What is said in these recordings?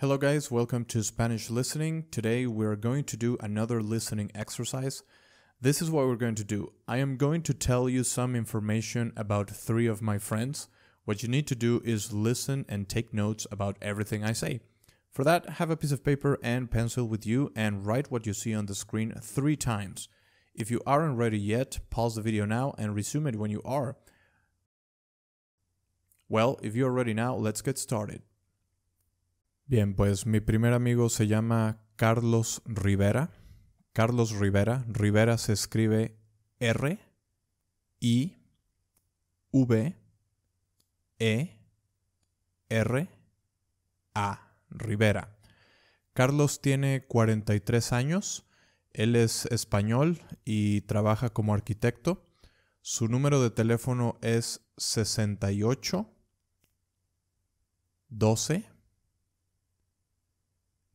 Hello guys, welcome to Spanish Listening. Today we are going to do another listening exercise. This is what we're going to do. I am going to tell you some information about three of my friends. What you need to do is listen and take notes about everything I say. For that, have a piece of paper and pencil with you and write what you see on the screen three times. If you aren't ready yet, pause the video now and resume it when you are. Well, if you are ready now, let's get started. Bien, pues mi primer amigo se llama Carlos Rivera. Carlos Rivera. Rivera se escribe R, I, V, E, R, A. Rivera. Carlos tiene 43 años. Él es español y trabaja como arquitecto. Su número de teléfono es 68 12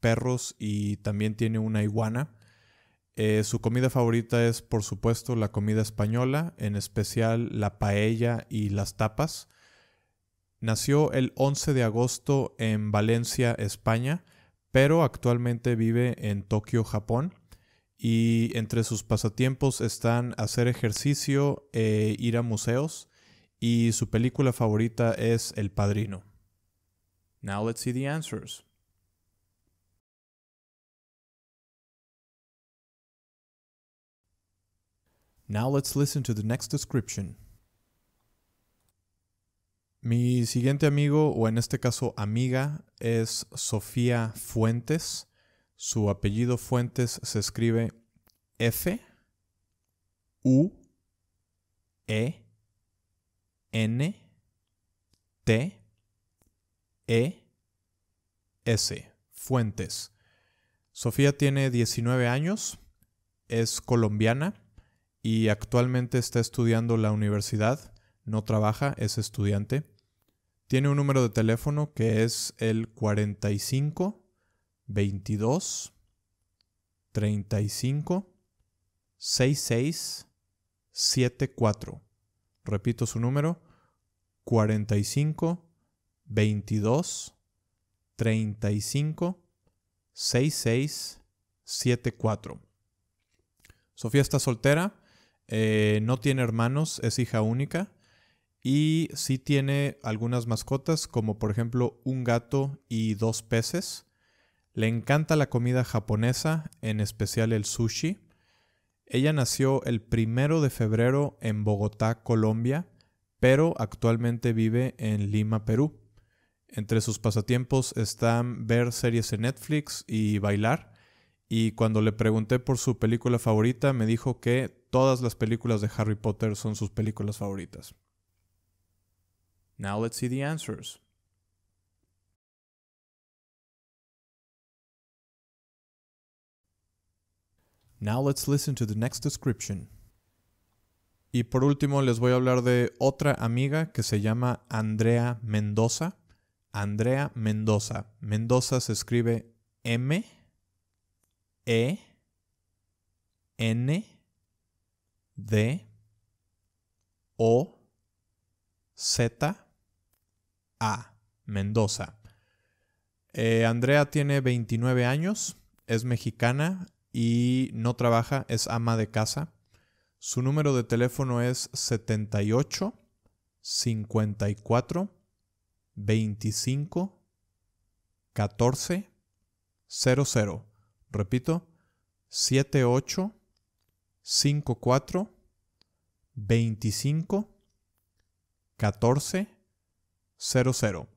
perros y también tiene una iguana. Eh, su comida favorita es, por supuesto, la comida española, en especial la paella y las tapas. Nació el 11 de agosto en Valencia, España, pero actualmente vive en Tokio, Japón. Y entre sus pasatiempos están hacer ejercicio e ir a museos. Y su película favorita es El Padrino. Now let's see the answers. Now let's listen to the next description. Mi siguiente amigo, o en este caso amiga, es Sofía Fuentes. Su apellido Fuentes se escribe F U E N T E S. Fuentes. Sofía tiene 19 años, es colombiana y actualmente está estudiando la universidad, no trabaja, es estudiante. Tiene un número de teléfono que es el 45 22 35 66 74. Repito su número 45 22 35 66 74. Sofía está soltera, eh, no tiene hermanos, es hija única. Y sí tiene algunas mascotas, como por ejemplo un gato y dos peces. Le encanta la comida japonesa, en especial el sushi. Ella nació el primero de febrero en Bogotá, Colombia, pero actualmente vive en Lima, Perú. Entre sus pasatiempos están ver series en Netflix y bailar. Y cuando le pregunté por su película favorita, me dijo que todas las películas de Harry Potter son sus películas favoritas. Now let's see the answers. Now let's listen to the next description. Y por último les voy a hablar de otra amiga que se llama Andrea Mendoza. Andrea Mendoza. Mendoza se escribe M E N e D, O, Z, A, Mendoza. Eh, Andrea tiene 29 años, es mexicana y no trabaja, es ama de casa. Su número de teléfono es 78 54 25 14 00. Repito, 78 54 25 14 00.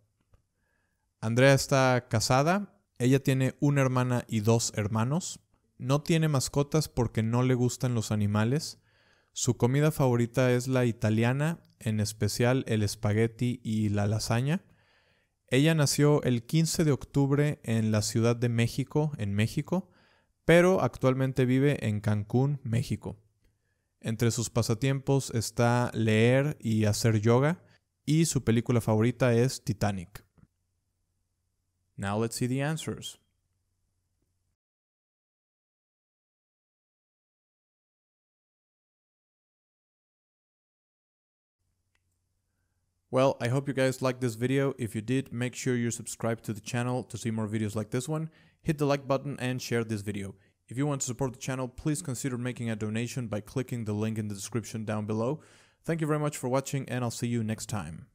Andrea está casada, ella tiene una hermana y dos hermanos. No tiene mascotas porque no le gustan los animales. Su comida favorita es la italiana, en especial el espagueti y la lasaña. Ella nació el 15 de octubre en la Ciudad de México, en México pero actualmente vive en Cancún, México. Entre sus pasatiempos está leer y hacer yoga, y su película favorita es Titanic. Now let's see the answers. Well, I hope you guys liked this video. If you did, make sure you subscribe to the channel to see more videos like this one. hit the like button and share this video. If you want to support the channel, please consider making a donation by clicking the link in the description down below. Thank you very much for watching and I'll see you next time.